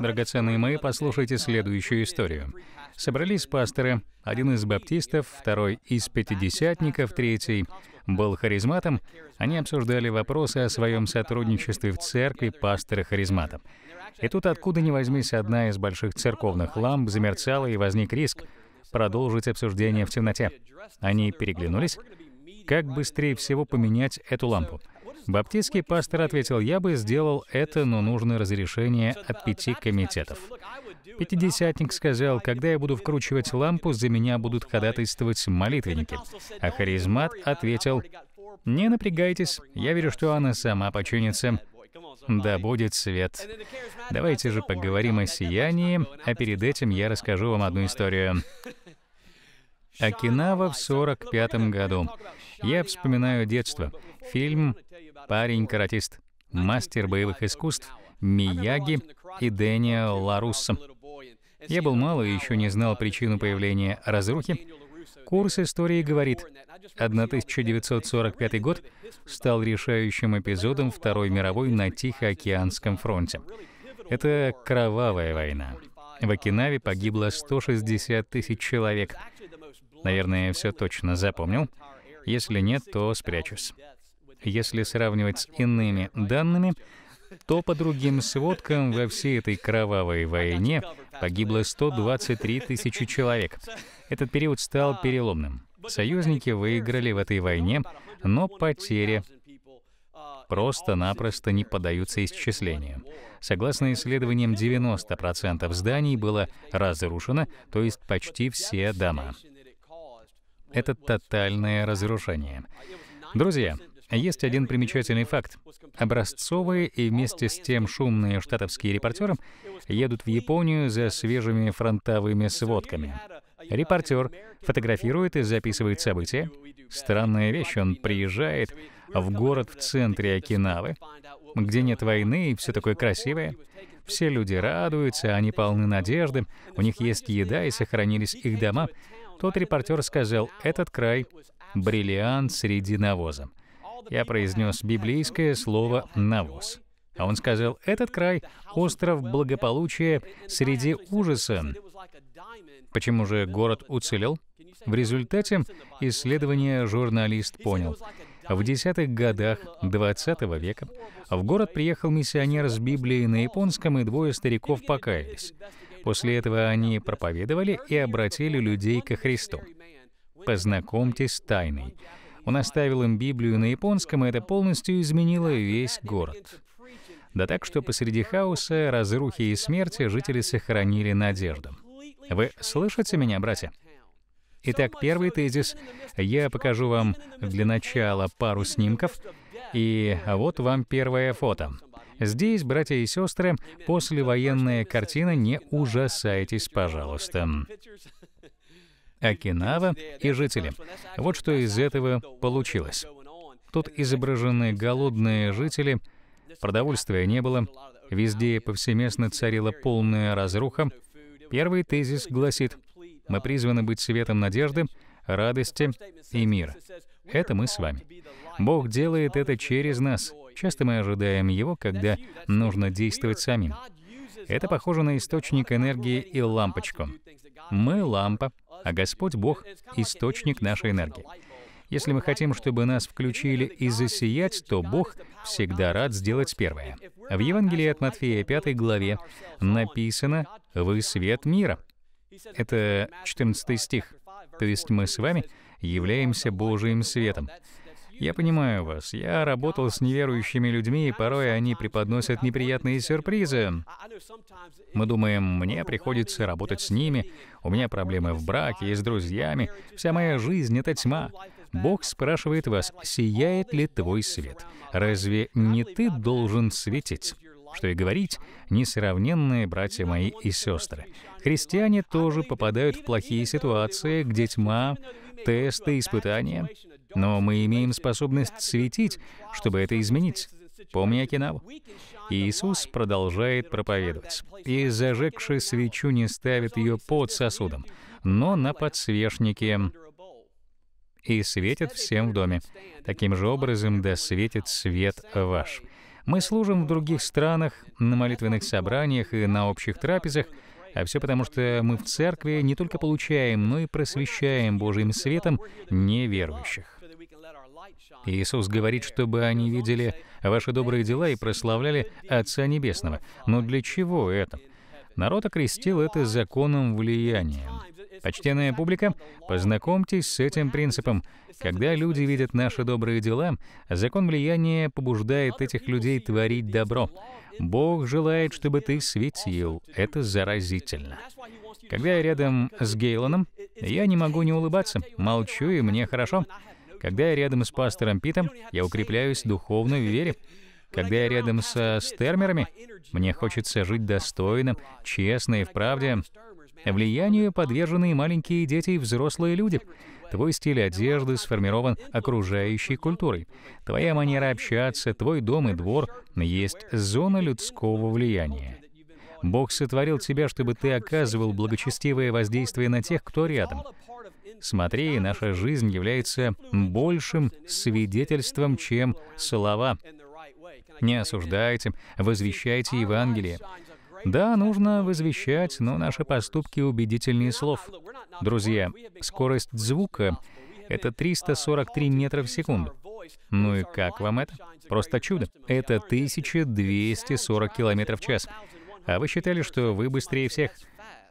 Драгоценные мои, послушайте следующую историю. Собрались пасторы, один из баптистов, второй из пятидесятников, третий был харизматом. Они обсуждали вопросы о своем сотрудничестве в церкви пастора-харизмата. И тут откуда ни возьмись одна из больших церковных ламп замерцала и возник риск продолжить обсуждение в темноте. Они переглянулись, как быстрее всего поменять эту лампу — Баптистский пастор ответил, я бы сделал это, но нужно разрешение от пяти комитетов. Пятидесятник сказал, когда я буду вкручивать лампу, за меня будут ходатайствовать молитвенники. А харизмат ответил, не напрягайтесь, я верю, что она сама починится. Да будет свет. Давайте же поговорим о сиянии, а перед этим я расскажу вам одну историю. Окинава в 1945 году. Я вспоминаю детство. Фильм парень-каратист, мастер боевых искусств Мияги и Дэниел Ларуссо. Я был мал и еще не знал причину появления разрухи. Курс истории говорит, 1945 год стал решающим эпизодом Второй мировой на Тихоокеанском фронте. Это кровавая война. В Окинаве погибло 160 тысяч человек. Наверное, все точно запомнил. Если нет, то спрячусь. Если сравнивать с иными данными, то по другим сводкам во всей этой кровавой войне погибло 123 тысячи человек. Этот период стал переломным. Союзники выиграли в этой войне, но потери просто-напросто не поддаются исчислению. Согласно исследованиям, 90% зданий было разрушено, то есть почти все дома. Это тотальное разрушение. Друзья, есть один примечательный факт. Образцовые и вместе с тем шумные штатовские репортеры едут в Японию за свежими фронтовыми сводками. Репортер фотографирует и записывает события. Странная вещь, он приезжает в город в центре Окинавы, где нет войны и все такое красивое. Все люди радуются, они полны надежды, у них есть еда и сохранились их дома. Тот репортер сказал, этот край — бриллиант среди навоза. Я произнес библейское слово «навоз». А он сказал, этот край — остров благополучия среди ужаса. Почему же город уцелел? В результате исследования журналист понял, в десятых годах XX века в город приехал миссионер с Библией на японском, и двое стариков покаялись. После этого они проповедовали и обратили людей ко Христу. Познакомьтесь с тайной. Он оставил им Библию на японском, и это полностью изменило весь город. Да так, что посреди хаоса, разрухи и смерти жители сохранили надежду. Вы слышите меня, братья? Итак, первый тезис. Я покажу вам для начала пару снимков. И вот вам первое фото. Здесь, братья и сестры, послевоенная картина «Не ужасайтесь, пожалуйста». Окинава и жители. Вот что из этого получилось. Тут изображены голодные жители, продовольствия не было, везде повсеместно царила полная разруха. Первый тезис гласит, мы призваны быть светом надежды, радости и мира. Это мы с вами. Бог делает это через нас. Часто мы ожидаем Его, когда нужно действовать самим. Это похоже на источник энергии и лампочку. Мы — лампа, а Господь Бог — источник нашей энергии. Если мы хотим, чтобы нас включили и засиять, то Бог всегда рад сделать первое. В Евангелии от Матфея 5 главе написано «Вы свет мира». Это 14 стих. То есть мы с вами являемся Божьим светом. Я понимаю вас. Я работал с неверующими людьми, и порой они преподносят неприятные сюрпризы. Мы думаем, мне приходится работать с ними, у меня проблемы в браке и с друзьями, вся моя жизнь — это тьма. Бог спрашивает вас, сияет ли твой свет? Разве не ты должен светить? Что и говорить, несравненные братья мои и сестры. Христиане тоже попадают в плохие ситуации, где тьма, тесты, испытания. Но мы имеем способность светить, чтобы это изменить. Помни Окинаву. Иисус продолжает проповедовать. «И зажегши свечу не ставит ее под сосудом, но на подсвечнике, и светит всем в доме. Таким же образом да светит свет ваш». Мы служим в других странах, на молитвенных собраниях и на общих трапезах, а все потому, что мы в церкви не только получаем, но и просвещаем Божьим светом неверующих. Иисус говорит, чтобы они видели ваши добрые дела и прославляли Отца Небесного. Но для чего это? Народ окрестил это законом влияния. Почтенная публика, познакомьтесь с этим принципом. Когда люди видят наши добрые дела, закон влияния побуждает этих людей творить добро. Бог желает, чтобы ты светил. Это заразительно. Когда я рядом с Гейлоном, я не могу не улыбаться. Молчу, и мне хорошо. Когда я рядом с пастором Питом, я укрепляюсь духовно в вере. Когда я рядом со э, стермерами, мне хочется жить достойным, честно и в правде. Влиянию подвержены маленькие дети и взрослые люди. Твой стиль одежды сформирован окружающей культурой. Твоя манера общаться, твой дом и двор есть зона людского влияния. Бог сотворил тебя, чтобы ты оказывал благочестивое воздействие на тех, кто рядом. Смотри, наша жизнь является большим свидетельством, чем слова. Не осуждайте, возвещайте Евангелие. Да, нужно возвещать, но наши поступки убедительнее слов. Друзья, скорость звука — это 343 метра в секунду. Ну и как вам это? Просто чудо. Это 1240 километров в час. А вы считали, что вы быстрее всех?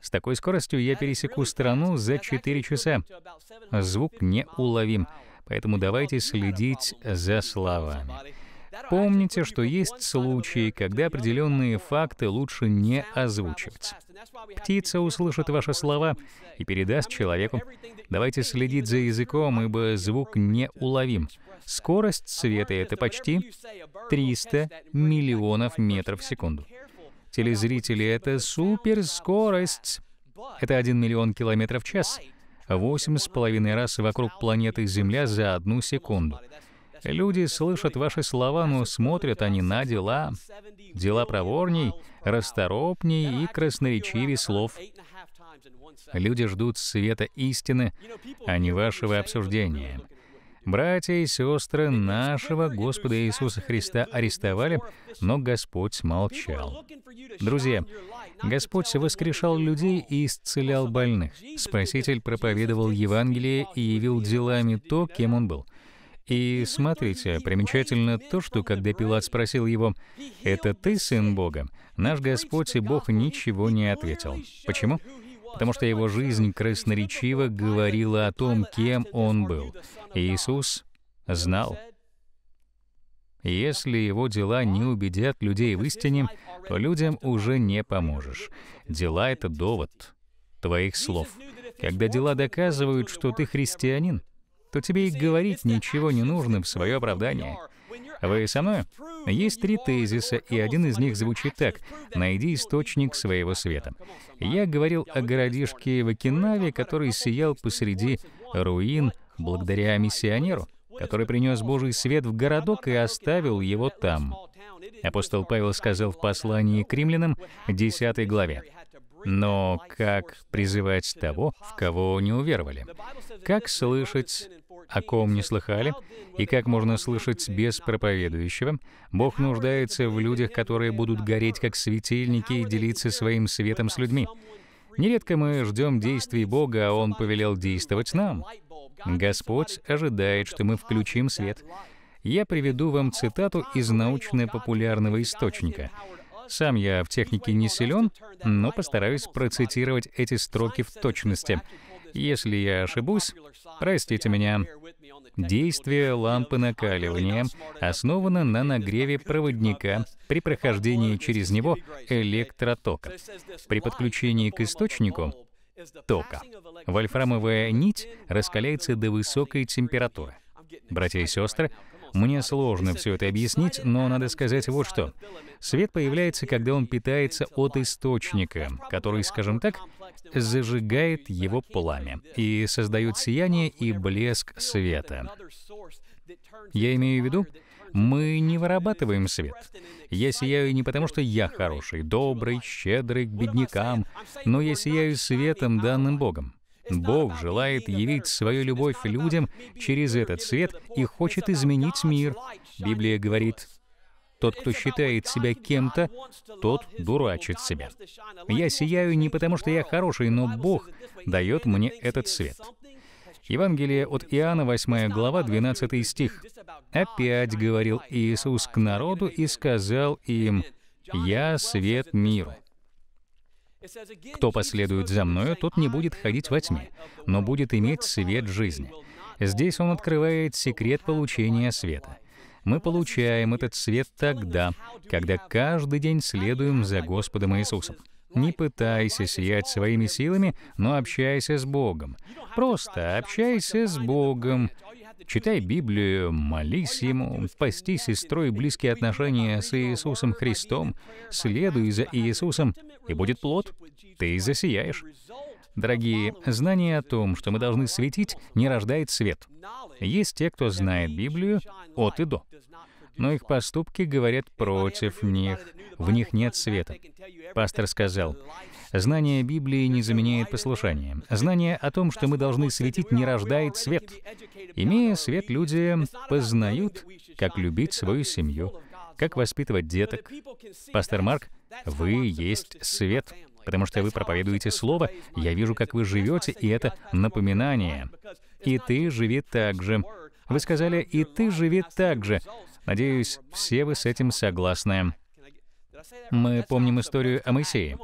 С такой скоростью я пересеку страну за 4 часа. Звук неуловим, поэтому давайте следить за словами. Помните, что есть случаи, когда определенные факты лучше не озвучивать. Птица услышит ваши слова и передаст человеку. Давайте следить за языком, ибо звук неуловим. Скорость света — это почти 300 миллионов метров в секунду. Телезрители — это суперскорость. Это 1 миллион километров в час. Восемь с половиной раз вокруг планеты Земля за одну секунду. Люди слышат ваши слова, но смотрят они на дела. Дела проворней, расторопней и красноречивее слов. Люди ждут света истины, а не вашего обсуждения. Братья и сестры нашего Господа Иисуса Христа арестовали, но Господь молчал. Друзья, Господь воскрешал людей и исцелял больных. Спаситель проповедовал Евангелие и явил делами то, кем он был. И смотрите, примечательно то, что когда Пилат спросил его, «Это ты, Сын Бога?», наш Господь и Бог ничего не ответил. Почему? потому что его жизнь красноречиво говорила о том, кем он был. Иисус знал. Если его дела не убедят людей в истине, то людям уже не поможешь. Дела — это довод твоих слов. Когда дела доказывают, что ты христианин, то тебе и говорить ничего не нужно в свое оправдание — вы со мной? Есть три тезиса, и один из них звучит так. «Найди источник своего света». Я говорил о городишке в Вакинаве, который сиял посреди руин благодаря миссионеру, который принес Божий свет в городок и оставил его там. Апостол Павел сказал в послании к римлянам, 10 главе, «Но как призывать того, в кого не уверовали? Как слышать о ком не слыхали, и как можно слышать без проповедующего, Бог нуждается в людях, которые будут гореть как светильники и делиться своим светом с людьми. Нередко мы ждем действий Бога, а Он повелел действовать нам. Господь ожидает, что мы включим свет. Я приведу вам цитату из научно-популярного источника. Сам я в технике не силен, но постараюсь процитировать эти строки в точности — если я ошибусь, простите меня. Действие лампы накаливания основано на нагреве проводника при прохождении через него электротока. При подключении к источнику тока вольфрамовая нить раскаляется до высокой температуры. Братья и сестры, мне сложно все это объяснить, но надо сказать вот что. Свет появляется, когда он питается от источника, который, скажем так, зажигает его пламя и создает сияние и блеск света. Я имею в виду, мы не вырабатываем свет. Я сияю не потому, что я хороший, добрый, щедрый к беднякам, но я сияю светом, данным Богом. Бог желает явить свою любовь людям через этот свет и хочет изменить мир. Библия говорит, тот, кто считает себя кем-то, тот дурачит себя. Я сияю не потому, что я хороший, но Бог дает мне этот свет. Евангелие от Иоанна, 8 глава, 12 стих. «Опять говорил Иисус к народу и сказал им, «Я свет миру». Кто последует за мною, тот не будет ходить во тьме, но будет иметь свет жизни. Здесь он открывает секрет получения света. Мы получаем этот свет тогда, когда каждый день следуем за Господом Иисусом. Не пытайся сиять своими силами, но общайся с Богом. Просто общайся с Богом. Читай Библию, молись Ему, постись и строй близкие отношения с Иисусом Христом, следуй за Иисусом, и будет плод. Ты засияешь. Дорогие, знание о том, что мы должны светить, не рождает свет. Есть те, кто знает Библию от и до но их поступки говорят против них. В них нет света. Пастор сказал, знание Библии не заменяет послушание. Знание о том, что мы должны светить, не рождает свет. Имея свет, люди познают, как любить свою семью, как воспитывать деток. Пастор Марк, вы есть свет, потому что вы проповедуете Слово, я вижу, как вы живете, и это напоминание. И ты живи так же. Вы сказали, и ты живи так же. Надеюсь, все вы с этим согласны. Мы помним историю о Моисее.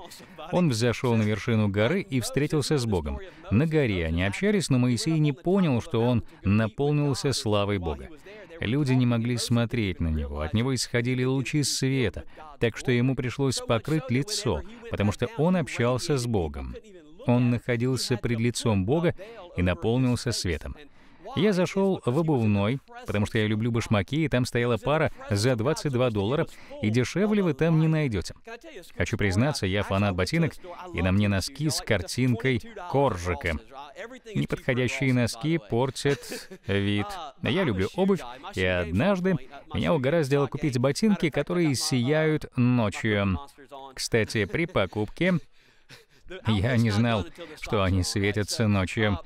Он взошел на вершину горы и встретился с Богом. На горе они общались, но Моисей не понял, что он наполнился славой Бога. Люди не могли смотреть на него, от него исходили лучи света, так что ему пришлось покрыть лицо, потому что он общался с Богом. Он находился пред лицом Бога и наполнился светом. Я зашел в обувной, потому что я люблю башмаки, и там стояла пара за 22 доллара, и дешевле вы там не найдете. Хочу признаться, я фанат ботинок, и на мне носки с картинкой коржика. Неподходящие носки портят вид. Но Я люблю обувь, и однажды меня угораздило купить ботинки, которые сияют ночью. Кстати, при покупке я не знал, что они светятся ночью.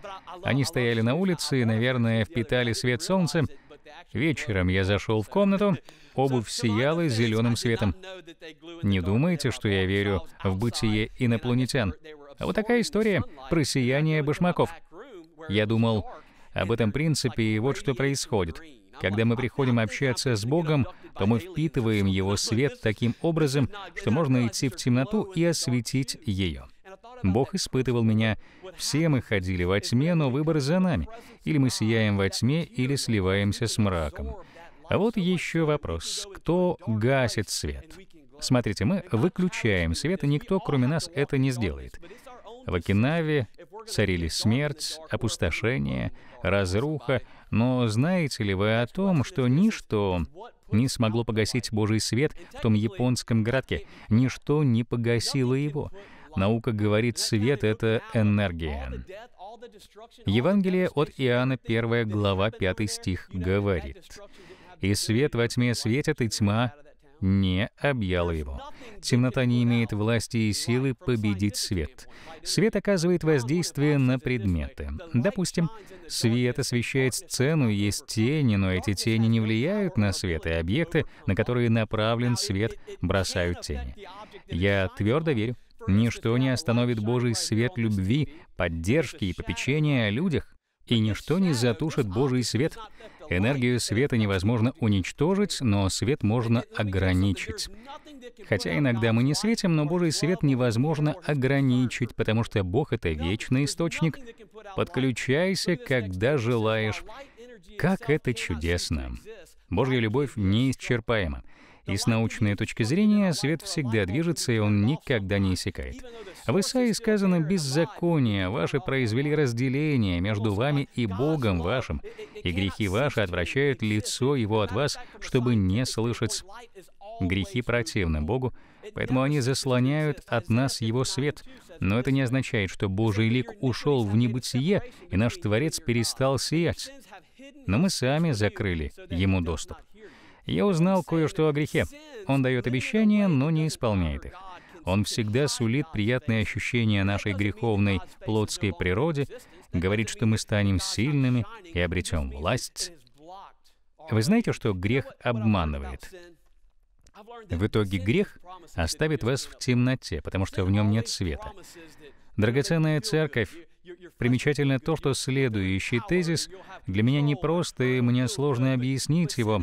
Они стояли на улице и, наверное, впитали свет солнца. Вечером я зашел в комнату, обувь сияла зеленым светом. Не думайте, что я верю в бытие инопланетян. А вот такая история про сияние башмаков. Я думал об этом принципе, и вот что происходит. Когда мы приходим общаться с Богом, то мы впитываем Его свет таким образом, что можно идти в темноту и осветить ее. Бог испытывал меня. Все мы ходили во тьме, но выбор за нами. Или мы сияем во тьме, или сливаемся с мраком. А вот еще вопрос. Кто гасит свет? Смотрите, мы выключаем свет, и никто, кроме нас, это не сделает. В Окинаве царили смерть, опустошение, разруха, но знаете ли вы о том, что ничто не смогло погасить Божий свет в том японском городке? Ничто не погасило его. Наука говорит, свет — это энергия. Евангелие от Иоанна, 1 глава, 5 стих, говорит, «И свет во тьме светит, и тьма не объяла его. Темнота не имеет власти и силы победить свет. Свет оказывает воздействие на предметы. Допустим, свет освещает сцену, есть тени, но эти тени не влияют на свет, и объекты, на которые направлен свет, бросают тени. Я твердо верю, Ничто не остановит Божий свет любви, поддержки и попечения о людях, и ничто не затушит Божий свет. Энергию света невозможно уничтожить, но свет можно ограничить. Хотя иногда мы не светим, но Божий свет невозможно ограничить, потому что Бог — это вечный источник. Подключайся, когда желаешь. Как это чудесно! Божья любовь неисчерпаема. И с научной точки зрения свет всегда движется, и он никогда не иссякает. В Исаии сказано «беззаконие ваши произвели разделение между вами и Богом вашим, и грехи ваши отвращают лицо его от вас, чтобы не слышать». Грехи противны Богу, поэтому они заслоняют от нас его свет. Но это не означает, что Божий лик ушел в небытие, и наш Творец перестал сиять. Но мы сами закрыли ему доступ. Я узнал кое-что о грехе. Он дает обещания, но не исполняет их. Он всегда сулит приятные ощущения нашей греховной плотской природе, говорит, что мы станем сильными и обретем власть. Вы знаете, что грех обманывает? В итоге грех оставит вас в темноте, потому что в нем нет света. Драгоценная церковь, примечательно то, что следующий тезис для меня непрост, и мне сложно объяснить его,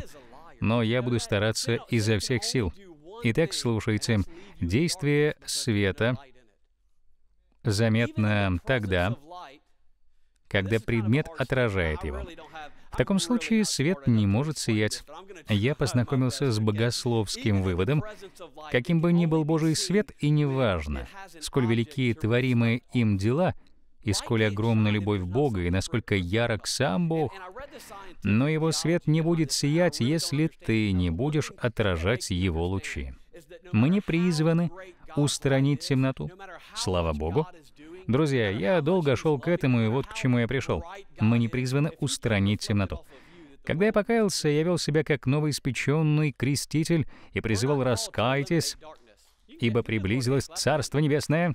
но я буду стараться изо всех сил. Итак, слушайте. Действие света заметно тогда, когда предмет отражает его. В таком случае свет не может сиять. Я познакомился с богословским выводом, каким бы ни был Божий свет, и неважно, сколь велики творимые им дела — и сколь огромна любовь Бога, и насколько ярок сам Бог, но Его свет не будет сиять, если ты не будешь отражать Его лучи. Мы не призваны устранить темноту. Слава Богу. Друзья, я долго шел к этому, и вот к чему я пришел. Мы не призваны устранить темноту. Когда я покаялся, я вел себя как новоиспеченный креститель и призывал «раскайтесь, ибо приблизилось Царство Небесное».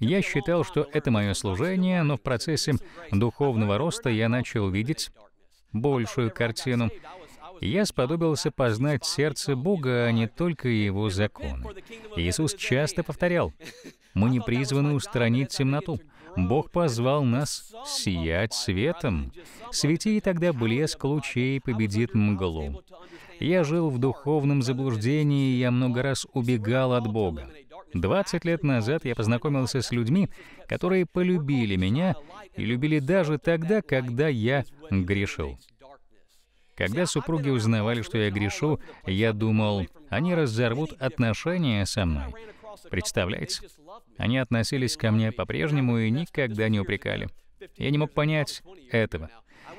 Я считал, что это мое служение, но в процессе духовного роста я начал видеть большую картину. Я сподобился познать сердце Бога, а не только Его законы. Иисус часто повторял, «Мы не призваны устранить темноту. Бог позвал нас сиять светом. Свети, и тогда блеск лучей победит мглу». Я жил в духовном заблуждении, я много раз убегал от Бога. 20 лет назад я познакомился с людьми, которые полюбили меня и любили даже тогда, когда я грешил. Когда супруги узнавали, что я грешу, я думал, они разорвут отношения со мной. Представляете? Они относились ко мне по-прежнему и никогда не упрекали. Я не мог понять этого.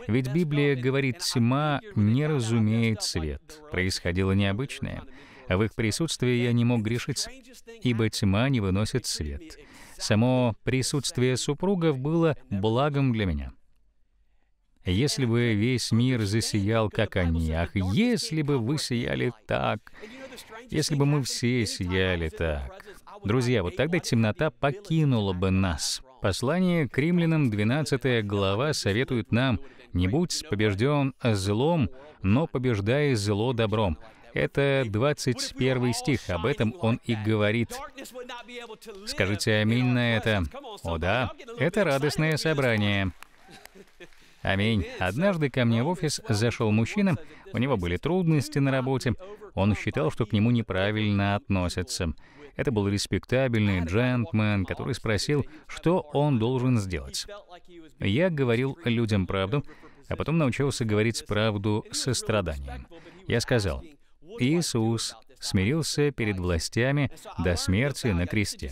Ведь Библия говорит, тьма не разумеет свет. Происходило необычное а в их присутствии я не мог грешить, ибо тьма не выносит свет. Само присутствие супругов было благом для меня. Если бы весь мир засиял, как они, ах, если бы вы сияли так, если бы мы все сияли так. Друзья, вот тогда темнота покинула бы нас. Послание к римлянам, 12 глава, советует нам, не будь побежден злом, но побеждай зло добром. Это 21 стих, об этом он и говорит. Скажите аминь на это. О да, это радостное собрание. Аминь. Однажды ко мне в офис зашел мужчина, у него были трудности на работе, он считал, что к нему неправильно относятся. Это был респектабельный джентльмен, который спросил, что он должен сделать. Я говорил людям правду, а потом научился говорить правду со страданием. Я сказал, Иисус смирился перед властями до смерти на кресте.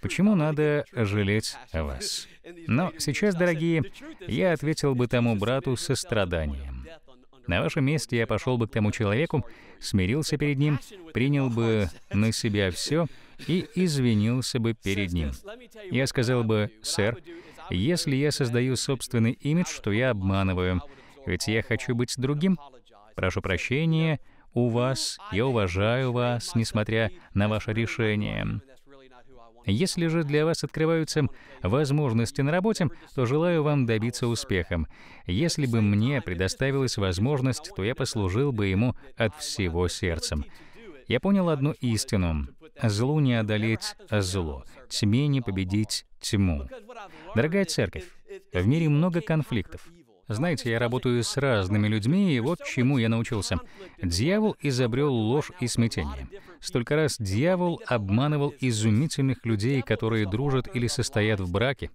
Почему надо жалеть о вас? Но сейчас, дорогие, я ответил бы тому брату со страданием. На вашем месте я пошел бы к тому человеку, смирился перед ним, принял бы на себя все и извинился бы перед ним. Я сказал бы, «Сэр, если я создаю собственный имидж, то я обманываю, ведь я хочу быть другим. Прошу прощения, у вас, я уважаю вас, несмотря на ваше решение. Если же для вас открываются возможности на работе, то желаю вам добиться успехом. Если бы мне предоставилась возможность, то я послужил бы ему от всего сердцем. Я понял одну истину. Злу не одолеть зло, тьме не победить тьму. Дорогая церковь, в мире много конфликтов. Знаете, я работаю с разными людьми, и вот чему я научился. Дьявол изобрел ложь и смятение. Столько раз дьявол обманывал изумительных людей, которые дружат или состоят в браке.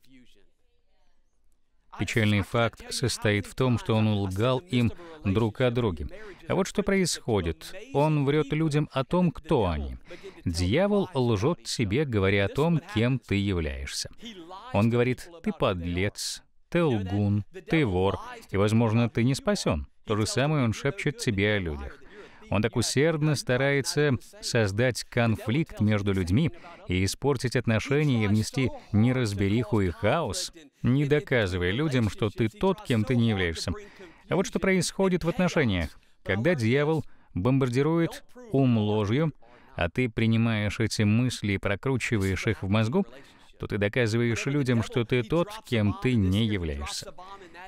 Печальный факт состоит в том, что он лгал им друг о друге. А вот что происходит. Он врет людям о том, кто они. Дьявол лжет тебе, говоря о том, кем ты являешься. Он говорит, ты подлец, ты лгун, ты вор, и, возможно, ты не спасен. То же самое он шепчет тебе о людях. Он так усердно старается создать конфликт между людьми и испортить отношения и внести неразбериху и хаос, не доказывая людям, что ты тот, кем ты не являешься. А вот что происходит в отношениях. Когда дьявол бомбардирует ум ложью, а ты принимаешь эти мысли и прокручиваешь их в мозгу, что ты доказываешь людям, что ты тот, кем ты не являешься.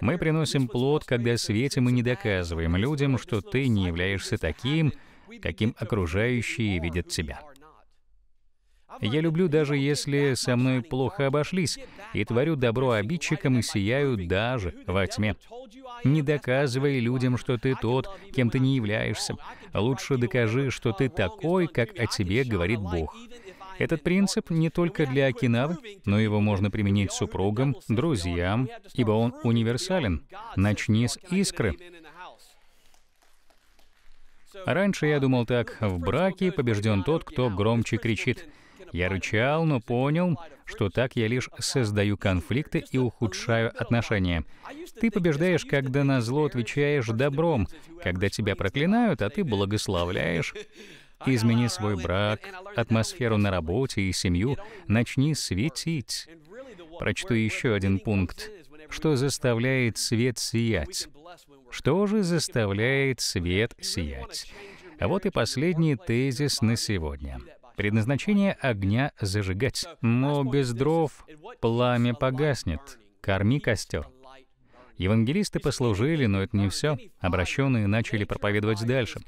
Мы приносим плод, когда светим и не доказываем людям, что ты не являешься таким, каким окружающие видят тебя. Я люблю, даже если со мной плохо обошлись, и творю добро обидчикам и сияю даже во тьме. Не доказывай людям, что ты тот, кем ты не являешься. Лучше докажи, что ты такой, как о тебе говорит Бог. Этот принцип не только для Окинавы, но его можно применить супругам, друзьям, ибо он универсален. Начни с искры. Раньше я думал так, в браке побежден тот, кто громче кричит. Я рычал, но понял, что так я лишь создаю конфликты и ухудшаю отношения. Ты побеждаешь, когда на зло отвечаешь добром, когда тебя проклинают, а ты благословляешь. Измени свой брак, атмосферу на работе и семью. Начни светить. Прочту еще один пункт. Что заставляет свет сиять? Что же заставляет свет сиять? А вот и последний тезис на сегодня. Предназначение огня — зажигать. Но без дров пламя погаснет. Корми костер. Евангелисты послужили, но это не все. Обращенные начали проповедовать дальше.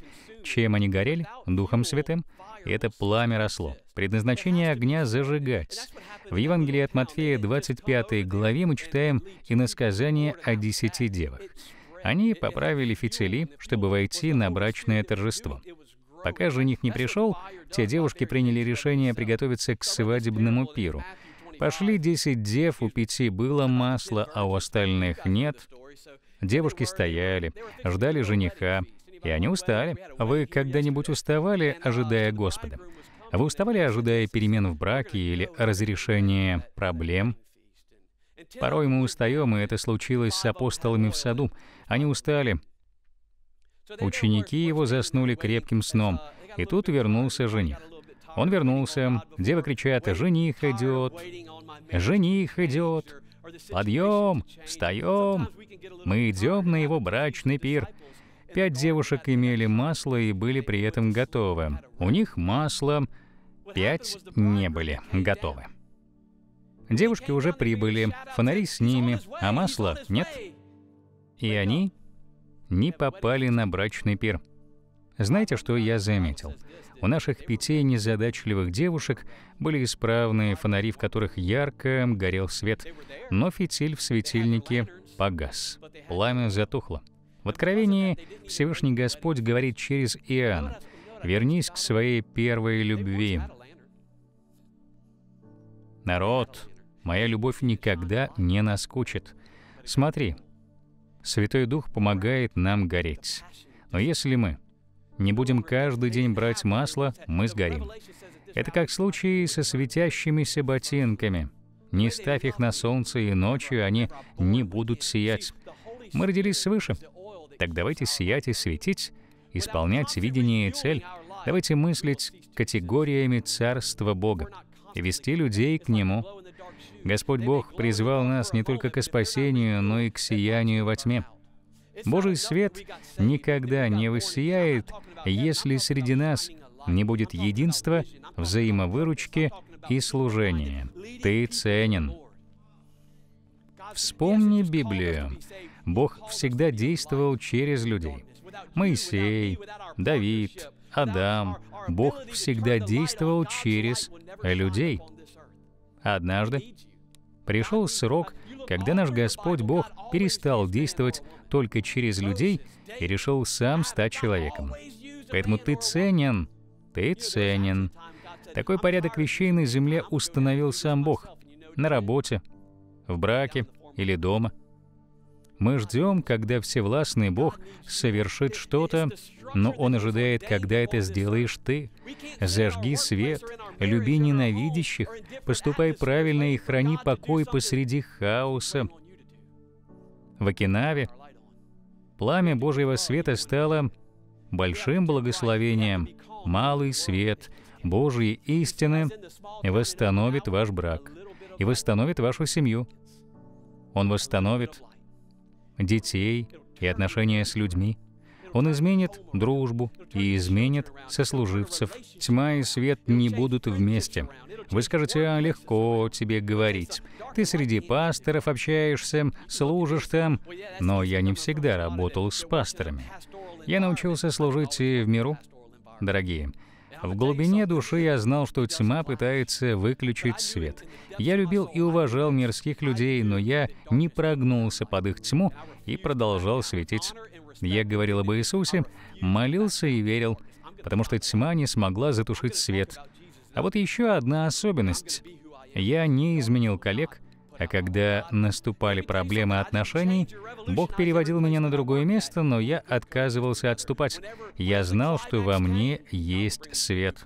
Чем они горели? Духом Святым. И это пламя росло. Предназначение огня — зажигать. В Евангелии от Матфея, 25 главе, мы читаем иносказание о десяти девах. Они поправили фитили, чтобы войти на брачное торжество. Пока жених не пришел, те девушки приняли решение приготовиться к свадебному пиру — Пошли десять дев, у пяти было масло, а у остальных нет. Девушки стояли, ждали жениха, и они устали. Вы когда-нибудь уставали, ожидая Господа? Вы уставали, ожидая перемен в браке или разрешения проблем? Порой мы устаем, и это случилось с апостолами в саду. Они устали. Ученики его заснули крепким сном, и тут вернулся жених. Он вернулся. Девы кричат, «Жених идет! Жених идет! Подъем! Встаем! Мы идем на его брачный пир!» Пять девушек имели масло и были при этом готовы. У них масло, пять не были готовы. Девушки уже прибыли, фонари с ними, а масла нет. И они не попали на брачный пир. Знаете, что я заметил? У наших пяти незадачливых девушек были исправные фонари, в которых ярко горел свет, но фитиль в светильнике погас. Пламя затухло. В Откровении Всевышний Господь говорит через Иоанна, «Вернись к своей первой любви». «Народ, моя любовь никогда не наскучит. Смотри, Святой Дух помогает нам гореть. Но если мы не будем каждый день брать масло, мы сгорим. Это как случай со светящимися ботинками. Не ставь их на солнце, и ночью они не будут сиять. Мы родились свыше. Так давайте сиять и светить, исполнять видение и цель. Давайте мыслить категориями Царства Бога и вести людей к Нему. Господь Бог призвал нас не только к спасению, но и к сиянию во тьме. Божий свет никогда не высияет, если среди нас не будет единства, взаимовыручки и служения. Ты ценен. Вспомни Библию. Бог всегда действовал через людей. Моисей, Давид, Адам. Бог всегда действовал через людей. Однажды пришел срок — когда наш Господь Бог перестал действовать только через людей и решил сам стать человеком. Поэтому ты ценен, ты ценен. Такой порядок вещей на земле установил сам Бог. На работе, в браке или дома — мы ждем, когда Всевластный Бог совершит что-то, но Он ожидает, когда это сделаешь ты. Зажги свет, люби ненавидящих, поступай правильно и храни покой посреди хаоса. В Окинаве пламя Божьего света стало большим благословением. Малый свет Божьей истины восстановит ваш брак и восстановит вашу семью. Он восстановит детей и отношения с людьми. Он изменит дружбу и изменит сослуживцев. Тьма и свет не будут вместе. Вы скажете, а легко тебе говорить. Ты среди пасторов общаешься, служишь там. Но я не всегда работал с пасторами. Я научился служить и в миру. Дорогие, в глубине души я знал, что тьма пытается выключить свет. Я любил и уважал мирских людей, но я не прогнулся под их тьму и продолжал светить. Я говорил об Иисусе, молился и верил, потому что тьма не смогла затушить свет. А вот еще одна особенность. Я не изменил коллег, а когда наступали проблемы отношений, Бог переводил меня на другое место, но я отказывался отступать. Я знал, что во мне есть свет.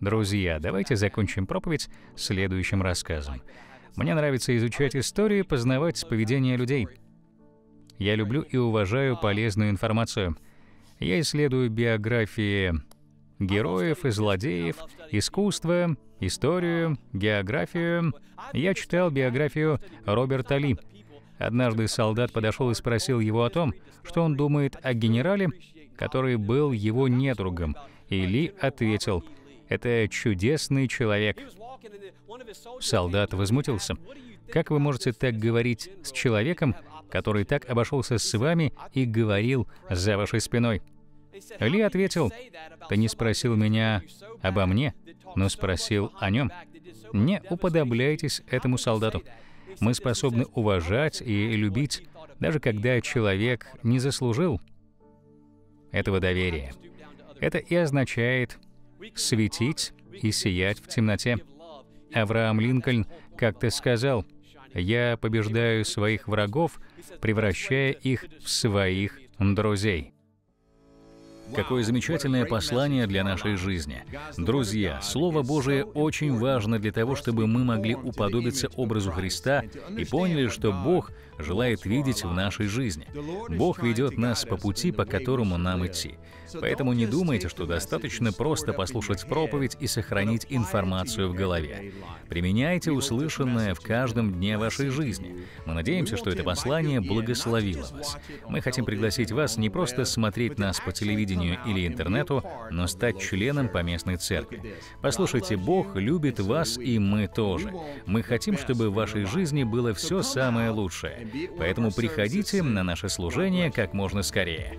Друзья, давайте закончим проповедь следующим рассказом. Мне нравится изучать историю, познавать поведение людей. Я люблю и уважаю полезную информацию. Я исследую биографии героев и злодеев, искусство, историю, географию. Я читал биографию Роберта Ли. Однажды солдат подошел и спросил его о том, что он думает о генерале, который был его недругом. И Ли ответил, «Это чудесный человек». Солдат возмутился. «Как вы можете так говорить с человеком, который так обошелся с вами и говорил за вашей спиной?» Ли ответил, «Ты не спросил меня обо мне, но спросил о нем. Не уподобляйтесь этому солдату. Мы способны уважать и любить, даже когда человек не заслужил этого доверия. Это и означает светить и сиять в темноте. Авраам Линкольн как-то сказал, «Я побеждаю своих врагов, превращая их в своих друзей». Какое замечательное послание для нашей жизни. Друзья, Слово Божие очень важно для того, чтобы мы могли уподобиться образу Христа и поняли, что Бог — желает видеть в нашей жизни. Бог ведет нас по пути, по которому нам идти. Поэтому не думайте, что достаточно просто послушать проповедь и сохранить информацию в голове. Применяйте услышанное в каждом дне вашей жизни. Мы надеемся, что это послание благословило вас. Мы хотим пригласить вас не просто смотреть нас по телевидению или интернету, но стать членом поместной церкви. Послушайте, Бог любит вас, и мы тоже. Мы хотим, чтобы в вашей жизни было все самое лучшее. Поэтому приходите на наше служение как можно скорее.